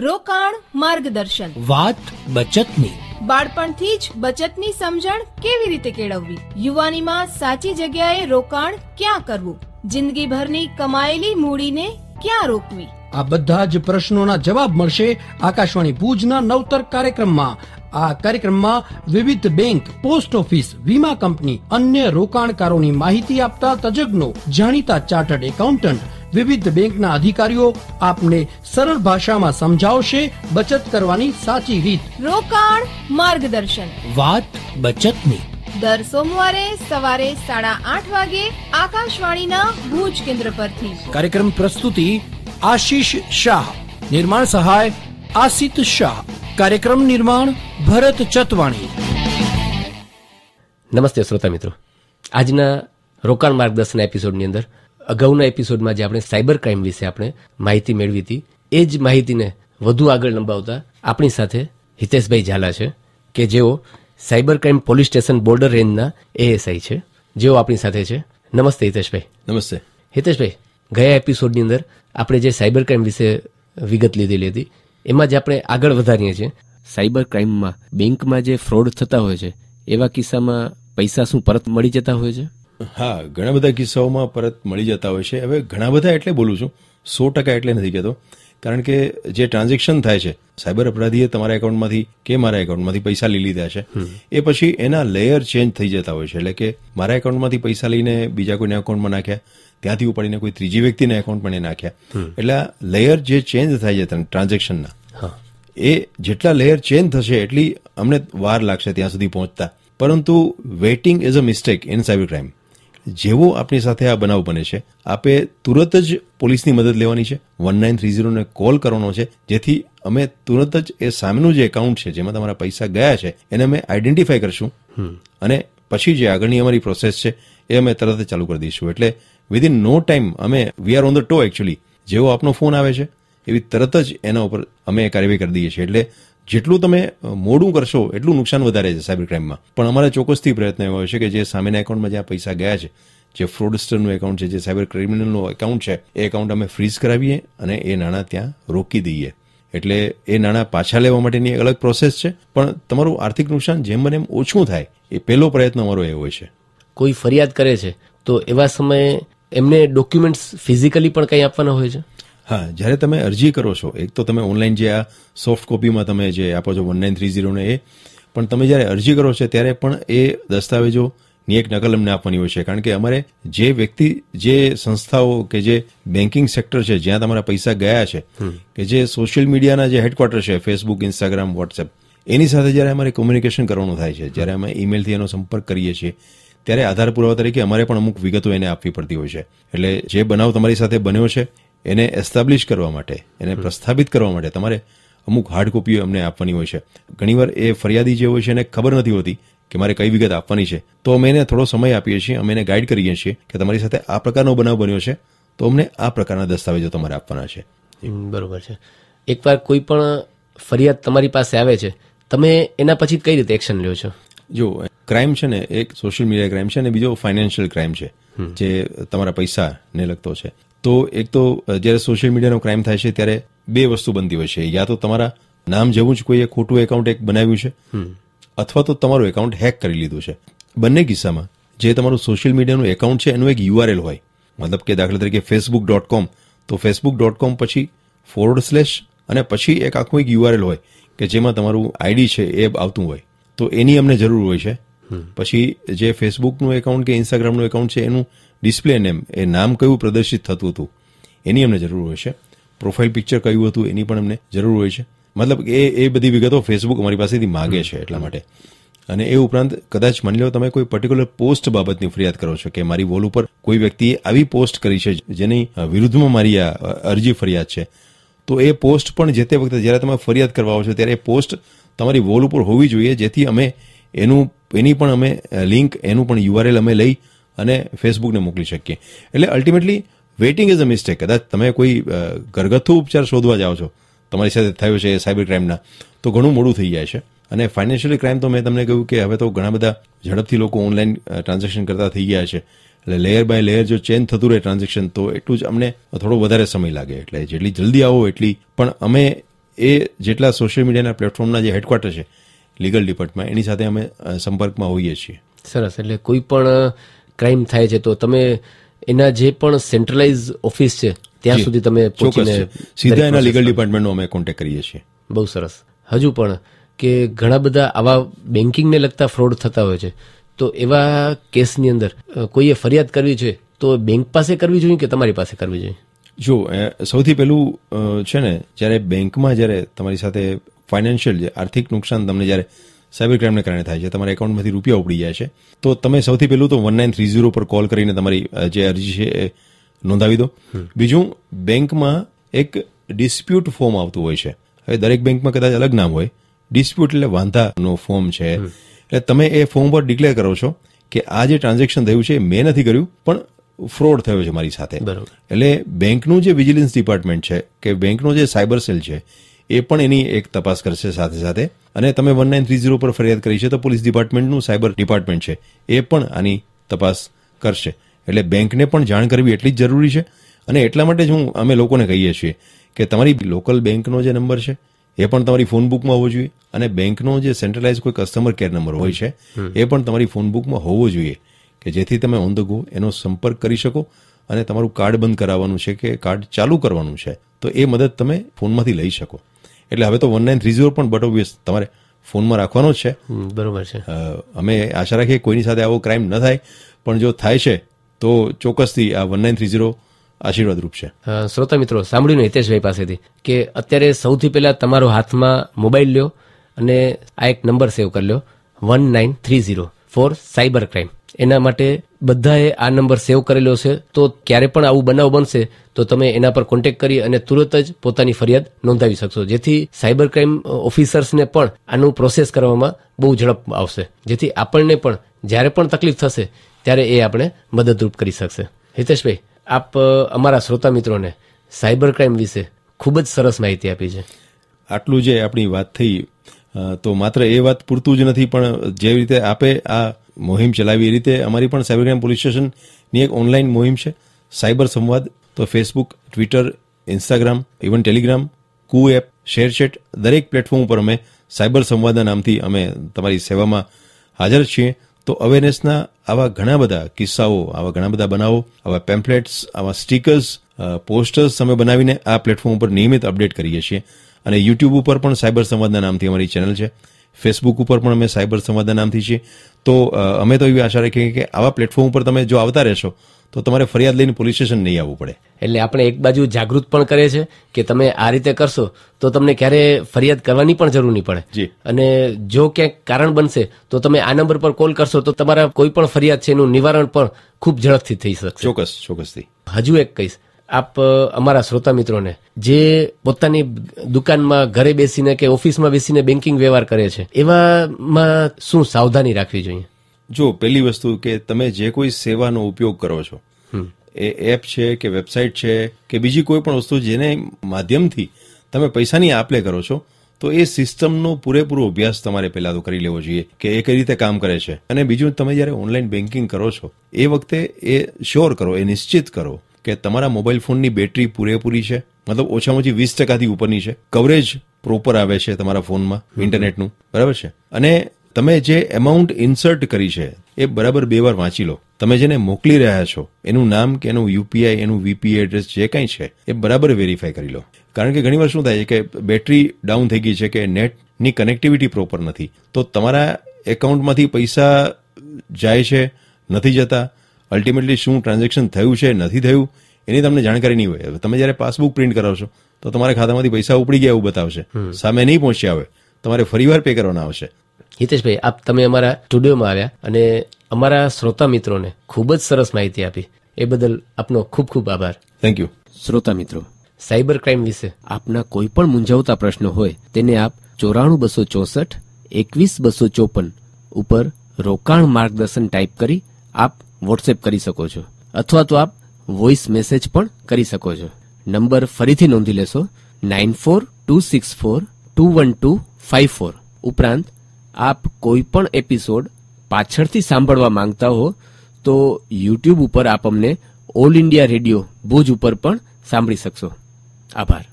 રોકાણ માર્ગદર્શન વાત બચતની બાળપણથી જ બચતની સમજણ કેવી રીતે કેળવવી યુવાનીમાં સાચી જગ્યાએ રોકાણ ક્યાં કરવું જિંદગીભરની કમાયેલી મૂડીને ક્યાં રોકવી આ બધા જ પ્રશ્નોના જવાબ મળશે આકાશવાણી ભુજના નવતર કાર્યક્રમમાં આ કાર્યક્રમમાં વિવિધ બેંક પોસ્ટ ઓફિસ વીમા કંપની અન્ય રોકાણકારોની માહિતી આપતા તજજ્ઞો જાણીતા ચાર્ટર્ડ એકાઉન્ટન્ટ વિવિધ બેંકના અધિકારીઓ આપને સરળ ભાષામાં સમજાવશે બચત કરવાની સાચી રીત રોકાણ માર્ગદર્શન વાત બચતની દર સોમવારે સવારે સાડા આઠ વાગે આકાશવાણીના ભુજ કેન્દ્ર પરથી કાર્યક્રમ પ્રસ્તુતિ આશીષ શાહ નિર્માણ સહાય આસિત શાહ કાર્યક્રમ નિર્માણ ભરત ચતવાણી નમસ્તે શ્રોતા મિત્રો આજના રોકાણ માર્ગદર્શન એપિસોડની અંદર અગાઉના એપિસોડમાં જે આપણે સાયબર ક્રાઇમ વિશે આપણે માહિતી મેળવી હતી એ જ માહિતીને વધુ આગળ લંબાવતા આપણી સાથે હિતેશભાઈ ઝાલા છે કે જેઓ cyber crime police station border રેન્જના એએસઆઈ છે જેઓ આપણી સાથે છે નમસ્તે હિતેશભાઈ નમસ્તે હિતેશભાઈ ગયા એપિસોડની અંદર આપણે જે સાયબર ક્રાઇમ વિશે વિગત લીધેલી હતી એમાં જ આપણે આગળ વધારીએ છીએ સાયબર ક્રાઇમમાં બેંકમાં જે ફ્રોડ થતા હોય છે એવા કિસ્સામાં પૈસા શું પરત મળી જતા હોય છે હા ઘણા બધા કિસ્સાઓમાં પરત મળી જતા હોય છે હવે ઘણા બધા એટલે બોલું છું સો ટકા એટલે નથી કહેતો કારણ કે જે ટ્રાન્ઝેક્શન થાય છે સાયબર અપરાધીએ તમારા એકાઉન્ટમાંથી કે મારા એકાઉન્ટમાંથી પૈસા લઈ લીધા છે એ પછી એના લેયર ચેન્જ થઈ જતા હોય છે એટલે કે મારા એકાઉન્ટમાંથી પૈસા લઈને બીજા કોઈને એકાઉન્ટમાં નાખ્યા ત્યાંથી ઉપાડીને કોઈ ત્રીજી વ્યક્તિના એકાઉન્ટમાં નાખ્યા એટલે લેયર જે ચેન્જ થાય છે ટ્રાન્ઝેક્શનના એ જેટલા લેયર ચેન્જ થશે એટલી અમને વાર લાગશે ત્યાં સુધી પહોંચતા પરંતુ waiting is a mistake in cyber crime જેવો આપની સાથે આ બનાવ બને છે આપે તુરત જ પોલીસની મદદ લેવાની છે વન નાઇન થ્રી ઝીરોને કોલ કરવાનો છે જેથી અમે તુરત જ એ સામેનું જે એકાઉન્ટ છે જેમાં તમારા પૈસા ગયા છે એને અમે આઈડેન્ટિફાય કરશું અને પછી જે આગળની અમારી પ્રોસેસ છે એ અમે તરત જ ચાલુ કરી દઈશું એટલે વિધિન નો ટાઈમ અમે we are on the toe actually જેવો આપનો ફોન આવે છે એવી તરત જ એના ઉપર અમે કાર્યવાહી કરી દઈએ છીએ એટલે જેટલું તમે મોડું કરશો એટલું નુકસાન વધારે છે સાયબર ક્રાઇમમાં પણ અમારા ચોક્કસથી પ્રયત્ન એવો છે કે જે સામેના એકાઉન્ટમાં જ્યાં પૈસા ગયા છે જે ફ્રોડસ્ટરનું એકાઉન્ટ છે જે સાયબર ક્રિમિનલનું એકાઉન્ટ છે એ એકાઉન્ટ અમે ફ્રીઝ કરાવીએ અને એ નાણાં ત્યાં રોકી દઈએ એટલે એ નાણાં પાછા લેવા માટેની અલગ પ્રોસેસ છે પણ તમારું આર્થિક નુકસાન જેમ બને એમ ઓછું થાય એ પહેલો પ્રયત્ન અમારો એ હોય છે કોઈ ફરિયાદ કરે છે તો એવા સમયે એમને ડોક્યુમેન્ટ્સ ફિઝિકલી પણ કંઈ આપવાના હોય છે હા જ્યારે તમે અરજી કરો છો એક તો તમે ઓનલાઈન જે આ સોફ્ટ કોપીમાં તમે જે આપો છો વન નાઇન થ્રી ઝીરોને એ પણ તમે જ્યારે અરજી કરો છો ત્યારે પણ એ દસ્તાવેજોની એક નકલ અમને આપવાની હોય છે કારણ કે અમારે જે વ્યક્તિ જે સંસ્થાઓ કે જે બેન્કિંગ સેક્ટર છે જ્યાં તમારા પૈસા ગયા છે કે જે સોશિયલ મીડિયાના જે હેડક્વાર્ટર છે ફેસબુક ઇન્સ્ટાગ્રામ વોટ્સએપ એની સાથે જ્યારે અમારે કોમ્યુનિકેશન કરવાનું થાય છે જ્યારે અમે ઈમેલથી એનો સંપર્ક કરીએ છીએ ત્યારે આધાર પુરાવા તરીકે અમારે પણ અમુક વિગતો એને આપવી પડતી હોય છે એટલે જે બનાવ તમારી સાથે બન્યો છે એને એસ્ટાબ્લિશ કરવા માટે એને પ્રસ્થાપિત કરવા માટે તમારે અમુક હાર્ડ કોપીઓ એમને આપવાની હોય છે ઘણીવાર એ ફરિયાદી જે હોય છે એને ખબર નથી હોતી કે મારે કઈ વિગત આપવાની છે તો અમે એને થોડો સમય આપીએ છીએ અમે એને ગાઈડ કરીએ છીએ કે તમારી સાથે આ પ્રકારનો બનાવ બન્યો છે તો અમને આ પ્રકારના દસ્તાવેજો તમારે આપવાના છે બરોબર છે એકવાર કોઈ પણ ફરિયાદ તમારી પાસે આવે છે તમે એના પછી કઈ રીતે એક્શન લ્યો છો જો ક્રાઇમ છે ને એક સોશિયલ મીડિયા ક્રાઇમ છે અને બીજો ફાઇનાન્શિયલ ક્રાઇમ છે જે તમારા પૈસાને લગતો છે તો એક તો જ્યારે સોશિયલ મીડિયાનો ક્રાઇમ થાય છે ત્યારે બે વસ્તુ બનતી હોય છે યા તો તમારા નામ જેવું જ કોઈએ ખોટું એકાઉન્ટ એક બનાવ્યું છે અથવા તો તમારું એકાઉન્ટ હેક કરી લીધું છે બંને કિસ્સામાં જે તમારું સોશિયલ મીડિયાનું એકાઉન્ટ છે એનું એક યુઆરએલ હોય મતલબ કે દાખલા તરીકે ફેસબુક ડોટ કોમ તો ફેસબુક ડોટ કોમ પછી ફોરવર્ડ સ્લેશ અને પછી એક આખું એક યુઆરએલ હોય કે જેમાં તમારું આઈડી છે એ આવતું હોય તો એની અમને જરૂર હોય છે પછી જે ફેસબુકનું એકાઉન્ટ કે ઇન્સ્ટાગ્રામનું એકાઉન્ટ છે એનું ડિસ્પ્લે નેમ એ નામ કયું પ્રદર્શિત થતું હતું એની અમને જરૂર હોય છે પ્રોફાઇલ પિક્ચર કયું હતું એની પણ અમને જરૂર હોય છે મતલબ એ એ બધી વિગતો ફેસબુક અમારી પાસેથી માગે છે એટલા માટે અને એ ઉપરાંત કદાચ માની લો તમે કોઈ પર્ટિક્યુલર પોસ્ટ બાબતની ફરિયાદ કરો છો કે મારી વોલ ઉપર કોઈ વ્યક્તિએ આવી પોસ્ટ કરી છે જેની વિરુદ્ધમાં મારી આ અરજી ફરિયાદ છે તો એ પોસ્ટ પણ જે તે વખતે જ્યારે તમે ફરિયાદ કરવા આવો છો ત્યારે એ પોસ્ટ તમારી વોલ ઉપર હોવી જોઈએ જેથી અમે એનું એની પણ અમે લિંક એનું પણ યુઆરએલ અમે લઈ અને ફેસબુકને મોકલી શકીએ એટલે ultimately waiting is a mistake કદાચ તમે કોઈ ઘરગથ્થુ ઉપચાર શોધવા જાઓ છો તમારી સાથે થયો છે સાયબર ક્રાઇમના તો ઘણું મોડું થઈ જાય છે અને ફાઇનાન્શિયલ ક્રાઇમ તો મેં તમને કહ્યું કે હવે તો ઘણા બધા ઝડપથી લોકો ઓનલાઈન ટ્રાન્ઝેક્શન કરતા થઈ ગયા છે એટલે લેયર બાય લેયર જો ચેન્જ થતું રહે ટ્રાન્ઝેક્શન તો એટલું જ અમને થોડો વધારે સમય લાગે એટલે જેટલી જલ્દી આવો એટલી પણ અમે એ જેટલા સોશિયલ મીડિયાના પ્લેટફોર્મના જે હેડક્વાર્ટર છે લીગલ ડિપાર્ટમેન્ટ એની સાથે અમે સંપર્કમાં હોઈએ છીએ સરસ એટલે કોઈ પણ ક્રાઇમ થાય છે તો તમે એના જે પણ સેન્ટ્રલાઇઝ ઓફિસ છે ત્યાં સુધી તમે પહોંચીને સીધા એના લીગલ ડિપાર્ટમેન્ટનો અમે કોન્ટેક્ટ કરીએ છીએ બહુ સરસ હજુ પણ કે ઘણા બધા આવા બેન્કિંગને લગતા ફ્રોડ થતા હોય છે તો એવા કેસની અંદર કોઈએ ફરિયાદ કરવી છે તો બેંક પાસે કરવી જોઈએ કે તમારી પાસે કરવી જોઈએ જો સૌથી પહેલું છે ને જ્યારે બેંકમાં જ્યારે તમારી સાથે ફાઇનાન્શિયલ જે આર્થિક નુકસાન તમને જ્યારે સાયબર ક્રાઇમને કારણે થાય છે તમારા એકાઉન્ટમાંથી રૂપિયા ઉપડી જાય છે તો તમે સૌથી પહેલું તો વન નાઇન થ્રી ઝીરો પર કોલ કરીને તમારી જે અરજી છે એ નોંધાવી દો બીજું બેંકમાં એક ડિસ્પ્યુટ ફોર્મ આવતું હોય છે હવે દરેક બેંકમાં કદાચ અલગ નામ હોય ડિસ્પ્યુટ એટલે વાંધાનો ફોર્મ છે એટલે તમે એ ફોર્મ પર ડિક્લેર કરો છો કે આ જે ટ્રાન્ઝેક્શન થયું છે મેં નથી કર્યું પણ ફ્રોડ થયો છે મારી સાથે એટલે બેંકનું જે વિજિલન્સ ડિપાર્ટમેન્ટ છે કે બેંકનો જે સાયબર સેલ છે એ પણ એની એક તપાસ કરશે સાથે સાથે અને તમે વન નાઇન થ્રી ઝીરો પર ફરિયાદ કરી છે તો પોલીસ ડિપાર્ટમેન્ટનું સાયબર ડિપાર્ટમેન્ટ છે એ પણ આની તપાસ કરશે એટલે બેંકને પણ જાણ કરવી એટલી જ જરૂરી છે અને એટલા માટે જ હું અમે લોકોને કહીએ છીએ કે તમારી લોકલ બેંકનો જે નંબર છે એ પણ તમારી ફોન બુકમાં હોવો જોઈએ અને બેંકનો જે સેન્ટ્રલાઇઝ કોઈ કસ્ટમર કેર નંબર હોય છે એ પણ તમારી ફોન બુકમાં હોવો જોઈએ કે જેથી તમે ઓન ધ ગો એનો સંપર્ક કરી શકો અને તમારું કાર્ડ બંધ કરાવવાનું છે કે કાર્ડ ચાલુ કરવાનું છે તો એ મદદ તમે ફોનમાંથી લઈ શકો એટલે હવે તો વન નાઇન થ્રી ઝીરો પણ બટ ઓબ્વિયસ તમારે ફોનમાં રાખવાનો જ છે બરોબર છે અમે આશા રાખીએ કોઈની સાથે આવો ક્રાઇમ ન થાય પણ જો થાય છે તો ચોક્કસથી આ વન નાઇન થ્રી ઝીરો રૂપ છે શ્રોતા મિત્રો સાંભળ્યું હિતેશભાઈ પાસેથી કે અત્યારે સૌથી પહેલાં તમારો હાથમાં મોબાઈલ લ્યો અને આ એક નંબર સેવ કરી લ્યો one nine three zero for cyber crime એના માટે બધાએ આ નંબર સેવ કરેલો છે તો ક્યારે પણ આવું બનાવ બનશે તો તમે એના પર કોન્ટેક કરી અને તુરંત જ પોતાની ફરિયાદ નોંધાવી શકશો જેથી સાયબર ક્રાઇમ ઓફિસર્સને પણ આનું પ્રોસેસ કરવામાં બહુ ઝડપ આવશે જેથી આપણને પણ જ્યારે પણ તકલીફ થશે ત્યારે એ આપણે મદદરૂપ કરી શકશે હિતેશભાઈ આપ અમારા શ્રોતા મિત્રોને સાયબર ક્રાઇમ વિશે ખૂબ જ સરસ માહિતી આપી છે આટલું જે આપણી વાત થઈ તો માત્ર એ વાત પૂરતું જ નથી પણ જેવી રીતે આપે આ મુહિમ ચલાવી એ રીતે અમારી પણ સાયબરગ્રામ પોલીસ સ્ટેશનની એક ઓનલાઈન મુહિમ છે સાયબર સંવાદ તો Facebook Twitter Instagram even Telegram Koo app ShareChat દરેક પ્લેટફોર્મ ઉપર અમે સાયબર સંવાદના નામથી અમે તમારી સેવામાં હાજર છીએ તો અવેરનેસના આવા ઘણા બધા કિસ્સાઓ આવા ઘણા બધા બનાવો આવા પેમ્પલેટ્સ આવા સ્ટીકર્સ પોસ્ટર્સ અમે બનાવીને આ પ્લેટફોર્મ ઉપર નિયમિત અપડેટ કરીએ છીએ અને યુટ્યુબ ઉપર પણ સાયબર સંવાદના નામથી અમારી ચેનલ છે ફેસબુક ઉપર પણ અમે સાયબર સંવાદના નામથી છીએ તો અમે તો એવી આશા રાખીએ કે આવા પ્લેટફોર્મ ઉપર તમે જો આવતા રહેશો તો તમારે ફરિયાદ લઈને પોલીસ સ્ટેશન નહીં આવવું પડે એટલે આપણે એક બાજુ જાગૃત પણ કરે છે કે તમે આ રીતે કરશો તો તમને ક્યારે ફરિયાદ કરવાની પણ જરૂર નહીં પડે અને જો ક્યાંક કારણ બનશે તો તમે આ નંબર પર કોલ કરશો તો તમારા કોઈ પણ ફરિયાદ છે એનું નિવારણ પણ ખૂબ ઝડપથી થઈ શકશે ચોક્કસ ચોક્કસથી હજુ એક કહીશ આપ અમારા શ્રોતા મિત્રોને જે પોતાની દુકાનમાં ઘરે બેસીને કે ઓફિસમાં બેસીને બેન્કિંગ વ્યવહાર કરે છે એવામાં શું સાવધાની રાખવી જોઈએ જો પહેલી વસ્તુ કે તમે જે કોઈ સેવાનો ઉપયોગ કરો છો એ એપ છે કે વેબસાઇટ છે કે બીજી કોઈ પણ વસ્તુ જેને માધ્યમથી તમે પૈસાની આપલે કરો છો તો એ સિસ્ટમનો પૂરેપૂરો અભ્યાસ તમારે પહેલાં તો કરી લેવો જોઈએ કે એ કઈ રીતે કામ કરે છે અને બીજું તમે જ્યારે ઓનલાઈન બેન્કિંગ કરો છો એ વખતે એ શ્યોર કરો એ નિશ્ચિત કરો કે તમારા મોબાઈલ ફોનની બેટરી પૂરેપૂરી છે મતલબ ઓછામાં ઓછી વીસ ટકાથી ઉપરની છે કવરેજ પ્રોપર આવે છે તમારા ફોનમાં ઇન્ટરનેટનું બરાબર છે અને તમે જે એમાઉન્ટ ઇન્સર્ટ કરી છે એ બરાબર બે વાર વાંચી લો તમે જેને મોકલી રહ્યા છો એનું નામ કે એનું યુપીઆઈ એનું વીપી એડ્રેસ જે કંઈ છે એ બરાબર વેરીફાઈ કરી લો કારણ કે ઘણી વાર શું થાય છે કે બેટરી ડાઉન થઈ ગઈ છે કે નેટની કનેક્ટિવિટી પ્રોપર નથી તો તમારા એકાઉન્ટમાંથી પૈસા જાય છે નથી જતા અલ્ટિમેટલી શું ટ્રાન્ઝેક્શન થયું છે નથી થયું એની તમને જાણકારી નહીં હોય તમે જ્યારે પાસબુક પ્રિન્ટ કરાવશો તો તમારા ખાતામાંથી પૈસા ઉપડી ગયા એવું બતાવશે સામે નહીં પહોંચ્યા આવે તમારે ફરીવાર પે કરવાના આવશે હિતેશભાઈ આપ તમે અમારા સ્ટુડિયોમાં આવ્યા અને અમારા શ્રોતા મિત્રોને ખૂબ જ સરસ માહિતી આપી એ બદલ આપનો ખૂબ ખૂબ આભાર થેન્ક યુ શ્રોતા મિત્રો સાયબર ક્રાઇમ વિશે આપના કોઈ પણ મૂંઝાવતા પ્રશ્નો હોય તેને આપ ચોરાણું બસો ચોસઠ એકવીસ બસો ચોપન ઉપર રોકાણ માર્ગદર્શન ટાઈપ કરી આપ વોટ્સએપ કરી શકો છો અથવા તો આપ વોઇસ મેસેજ પણ કરી શકો છો નંબર ફરીથી નોંધી લેશો nine four two six four two one two five four ઉપરાંત આપ કોઈ પણ એપિસોડ પાછળથી સાંભળવા માંગતા હો તો યુટ્યુબ ઉપર આપ અમને ઓલ ઇન્ડિયા રેડિયો ભુજ ઉપર પણ સાંભળી શકશો આભાર